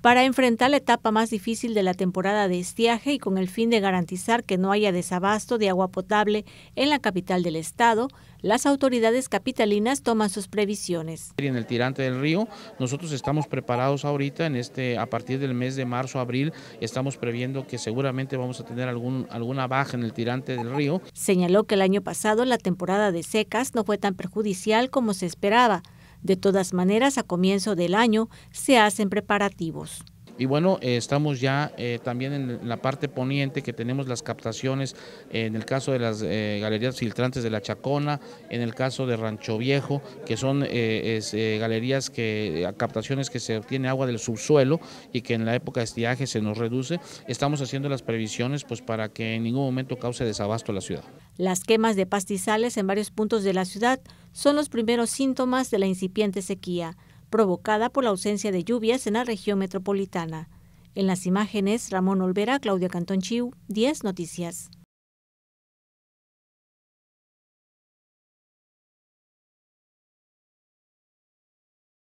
para enfrentar la etapa más difícil de la temporada de estiaje y con el fin de garantizar que no haya desabasto de agua potable en la capital del estado, las autoridades capitalinas toman sus previsiones. En el tirante del río, nosotros estamos preparados ahorita en este a partir del mes de marzo, abril, estamos previendo que seguramente vamos a tener algún alguna baja en el tirante del río. Señaló que el año pasado la temporada de secas no fue tan perjudicial como se esperaba de todas maneras, a comienzo del año se hacen preparativos. Y bueno, eh, estamos ya eh, también en la parte poniente que tenemos las captaciones eh, en el caso de las galerías filtrantes de La Chacona, en el caso de Rancho Viejo, que son galerías que, captaciones que se obtiene agua del subsuelo y que en la época de estiaje se nos reduce. Estamos haciendo las previsiones pues para que en ningún momento cause desabasto a la ciudad. Las quemas de pastizales en varios puntos de la ciudad son los primeros síntomas de la incipiente sequía provocada por la ausencia de lluvias en la región metropolitana. En las imágenes, Ramón Olvera, Claudia Cantón Chiu, 10 Noticias.